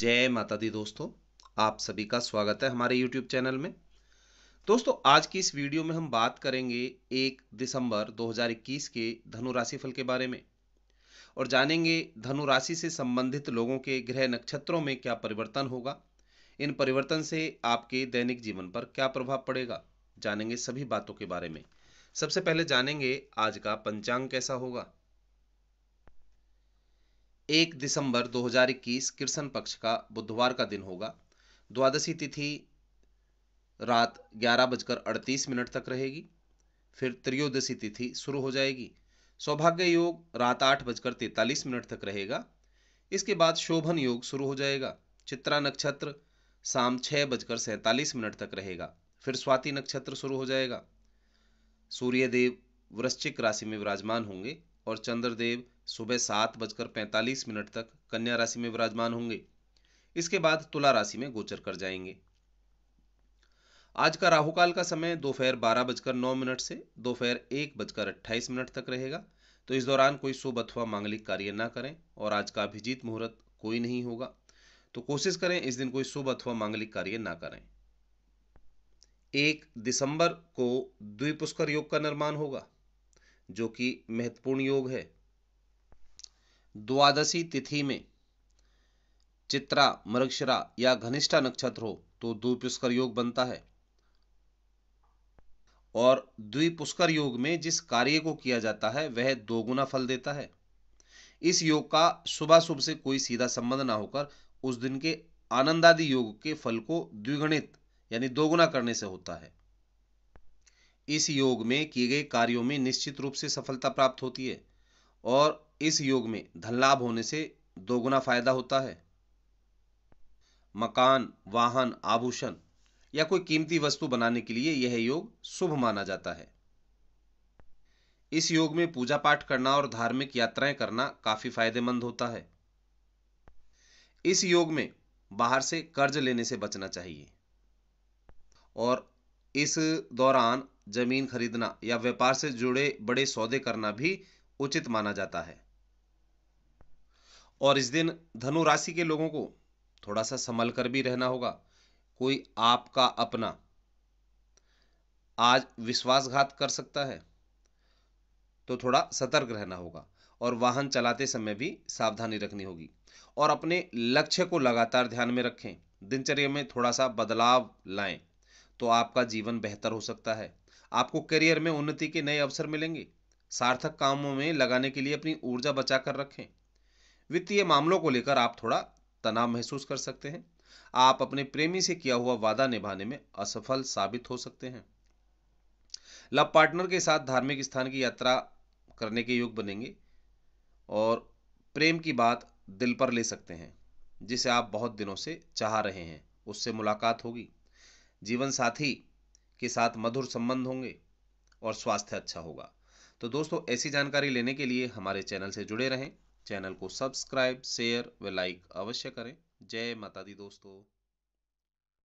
जय माता दी दोस्तों आप सभी का स्वागत है हमारे YouTube चैनल में दोस्तों आज की इस वीडियो में हम बात करेंगे 1 दिसंबर 2021 के धनु राशि फल के बारे में और जानेंगे धनु राशि से संबंधित लोगों के ग्रह नक्षत्रों में क्या परिवर्तन होगा इन परिवर्तन से आपके दैनिक जीवन पर क्या प्रभाव पड़ेगा जानेंगे सभी बातों के बारे में सबसे पहले जानेंगे आज का पंचांग कैसा होगा एक दिसंबर 2021 कृष्ण पक्ष का बुधवार का दिन होगा द्वादशी तिथि रात ग्यारह बजकर अड़तीस मिनट तक रहेगी फिर त्रियोदशी तिथि शुरू हो जाएगी सौभाग्य योग रात आठ बजकर तैतालीस मिनट तक रहेगा इसके बाद शोभन योग शुरू हो जाएगा चित्रा नक्षत्र शाम छः बजकर सैंतालीस मिनट तक रहेगा फिर स्वाति नक्षत्र शुरू हो जाएगा सूर्यदेव वृश्चिक राशि में विराजमान होंगे और चंद्रदेव सुबह सात बजकर पैंतालीस मिनट तक कन्या राशि में विराजमान होंगे इसके बाद तुला राशि में गोचर कर जाएंगे आज का राहुकाल का समय दोपहर बारह बजकर नौ मिनट से दोपहर एक बजकर अट्ठाईस मिनट तक रहेगा तो इस दौरान कोई शुभ अथवा मांगलिक कार्य ना करें और आज का अभिजीत मुहूर्त कोई नहीं होगा तो कोशिश करें इस दिन कोई शुभ अथवा मांगलिक कार्य ना करें एक दिसंबर को द्विपुष्कर योग का निर्माण होगा जो कि महत्वपूर्ण योग है द्वादशी तिथि में चित्रा मृगशिरा या घनिष्ठा नक्षत्र हो तो द्विपुष्कर योग बनता है और द्विपुष्कर योग में जिस कार्य को किया जाता है वह दोगुना फल देता है इस योग का सुबह शुभ से कोई सीधा संबंध ना होकर उस दिन के आनंदादि योग के फल को द्विगणित यानी दोगुना करने से होता है इस योग में किए गए कार्यों में निश्चित रूप से सफलता प्राप्त होती है और इस योग में धन लाभ होने से दोगुना फायदा होता है मकान वाहन आभूषण या कोई कीमती वस्तु बनाने के लिए यह योग शुभ माना जाता है इस योग में पूजा पाठ करना और धार्मिक यात्राएं करना काफी फायदेमंद होता है इस योग में बाहर से कर्ज लेने से बचना चाहिए और इस दौरान जमीन खरीदना या व्यापार से जुड़े बड़े सौदे करना भी उचित माना जाता है और इस दिन धनु राशि के लोगों को थोड़ा सा संभल कर भी रहना होगा कोई आपका अपना आज विश्वासघात कर सकता है तो थोड़ा सतर्क रहना होगा और वाहन चलाते समय भी सावधानी रखनी होगी और अपने लक्ष्य को लगातार ध्यान में रखें दिनचर्या में थोड़ा सा बदलाव लाएं तो आपका जीवन बेहतर हो सकता है आपको करियर में उन्नति के नए अवसर मिलेंगे सार्थक कामों में लगाने के लिए अपनी ऊर्जा बचा कर रखें वित्तीय मामलों को लेकर आप थोड़ा तनाव महसूस कर सकते हैं आप अपने प्रेमी से किया हुआ वादा निभाने में असफल साबित हो सकते हैं लव पार्टनर के साथ धार्मिक स्थान की यात्रा करने के योग बनेंगे और प्रेम की बात दिल पर ले सकते हैं जिसे आप बहुत दिनों से चाह रहे हैं उससे मुलाकात होगी जीवन साथी के साथ मधुर संबंध होंगे और स्वास्थ्य अच्छा होगा तो दोस्तों ऐसी जानकारी लेने के लिए हमारे चैनल से जुड़े रहें चैनल को सब्सक्राइब शेयर व लाइक अवश्य करें जय माता दी दोस्तों